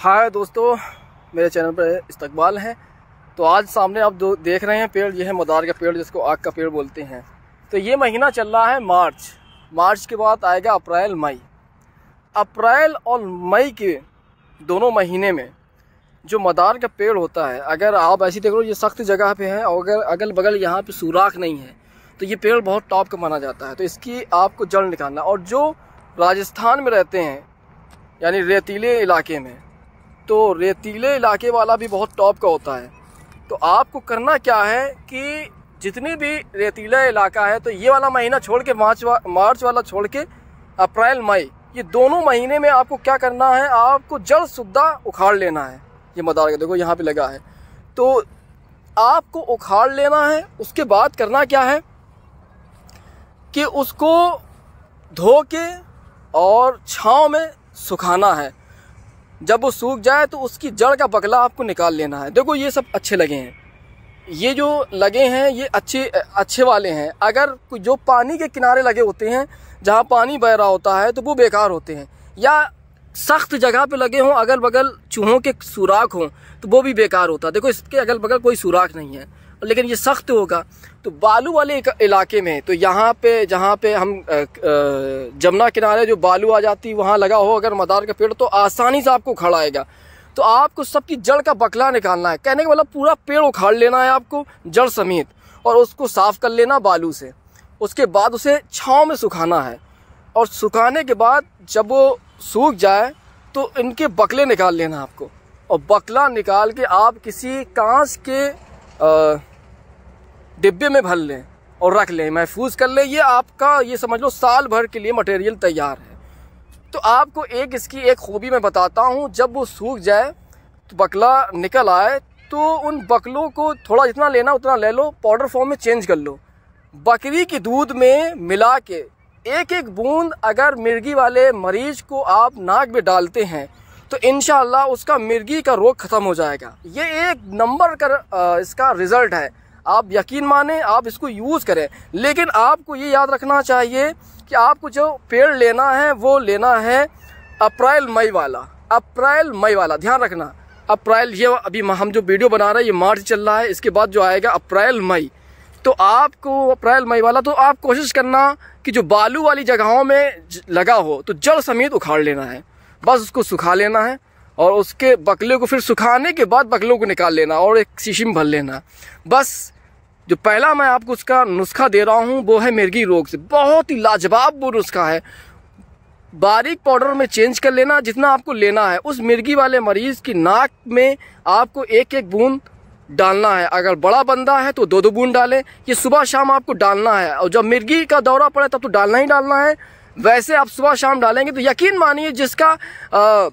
हाय दोस्तों मेरे चैनल पर इस्तकबाल हैं तो आज सामने आप दो देख रहे हैं पेड़ ये है मदार का पेड़ जिसको आग का पेड़ बोलते हैं तो ये महीना चल रहा है मार्च मार्च के बाद आएगा अप्रैल मई अप्रैल और मई के दोनों महीने में जो मदार का पेड़ होता है अगर आप ऐसी देख लो ये सख्त जगह पे है और अगर अगल बगल यहाँ पे सुराख नहीं है तो ये पेड़ बहुत टॉप का माना जाता है तो इसकी आपको जड़ निकालना और जो राजस्थान में रहते हैं यानी रेतीले इलाके में तो रेतीले इलाके वाला भी बहुत टॉप का होता है तो आपको करना क्या है कि जितनी भी रेतीला इलाका है तो ये वाला महीना छोड़ के मार्च वा, मार्च वाला छोड़ के अप्रैल मई ये दोनों महीने में आपको क्या करना है आपको जल सुद्धा उखाड़ लेना है ये मदार देखो यहाँ पे लगा है तो आपको उखाड़ लेना है उसके बाद करना क्या है कि उसको धो के और छाँव में सुखाना है जब वो सूख जाए तो उसकी जड़ का बगला आपको निकाल लेना है देखो ये सब अच्छे लगे हैं ये जो लगे हैं ये अच्छे अच्छे वाले हैं अगर जो पानी के किनारे लगे होते हैं जहाँ पानी बह रहा होता है तो वो बेकार होते हैं या सख्त जगह पे लगे हों अगल बगल चूहों के सुराख हों तो वो भी बेकार होता है देखो इसके अगल बगल कोई सुराख नहीं है लेकिन ये सख्त होगा तो बालू वाले इलाके में तो यहाँ पे जहाँ पे हम जमुना किनारे जो बालू आ जाती वहाँ लगा हो अगर मदार का पेड़ तो आसानी से आपको उखाड़ आएगा तो आपको सबकी जड़ का बकला निकालना है कहने का मतलब पूरा पेड़ उखाड़ लेना है आपको जड़ समेत और उसको साफ़ कर लेना बालू से उसके बाद उसे छाँव में सुखाना है और सुखाने के बाद जब वो सूख जाए तो इनके बकले निकाल लेना आपको और बकला निकाल के आप किसी कांच के आ, डिब्बे में भर लें और रख लें महफूज कर लें ये आपका ये समझ लो साल भर के लिए मटेरियल तैयार है तो आपको एक इसकी एक खूबी मैं बताता हूँ जब वो सूख जाए तो बकला निकल आए तो उन बकलों को थोड़ा जितना लेना उतना ले लो पाउडर फॉर्म में चेंज कर लो बकरी के दूध में मिला के एक एक बूंद अगर मिर्गी वाले मरीज को आप नाक में डालते हैं तो इन उसका मिर्गी का रोग ख़त्म हो जाएगा ये एक नंबर का इसका रिज़ल्ट है आप यकीन माने आप इसको यूज़ करें लेकिन आपको ये याद रखना चाहिए कि आपको जो पेड़ लेना है वो लेना है अप्रैल मई वाला अप्रैल मई वाला ध्यान रखना अप्रैल ये अभी हम जो वीडियो बना रहे हैं ये मार्च चल रहा है इसके बाद जो आएगा अप्रैल मई तो आपको अप्रैल मई वाला तो आप कोशिश करना कि जो बालू वाली जगहों में लगा हो तो जड़ समेत उखाड़ लेना है बस उसको सुखा लेना है और उसके बकले को फिर सुखाने के बाद बकलों को निकाल लेना और एक शीशी में भर लेना बस जो पहला मैं आपको उसका नुस्खा दे रहा हूँ वो है मिर्गी रोग से बहुत ही लाजवाब वो नुस्खा है बारीक पाउडर में चेंज कर लेना जितना आपको लेना है उस मिर्गी वाले मरीज़ की नाक में आपको एक एक बूंद डालना है अगर बड़ा बंदा है तो दो दो बूंद डालें ये सुबह शाम आपको डालना है और जब मिर्गी का दौरा पड़े तब तो डालना ही डालना है वैसे आप सुबह शाम डालेंगे तो यकीन मानिए जिसका आ,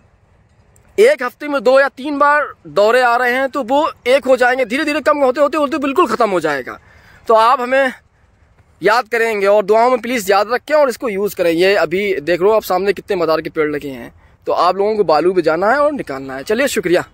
एक हफ्ते में दो या तीन बार दौरे आ रहे हैं तो वो एक हो जाएंगे धीरे धीरे कम होते होते होते बिल्कुल ख़त्म हो जाएगा तो आप हमें याद करेंगे और दुआओं में प्लीज़ याद रखें और इसको यूज़ करें ये अभी देख लो आप सामने कितने मदार के पेड़ लगे हैं तो आप लोगों को बालू भी जाना है और निकालना है चलिए शुक्रिया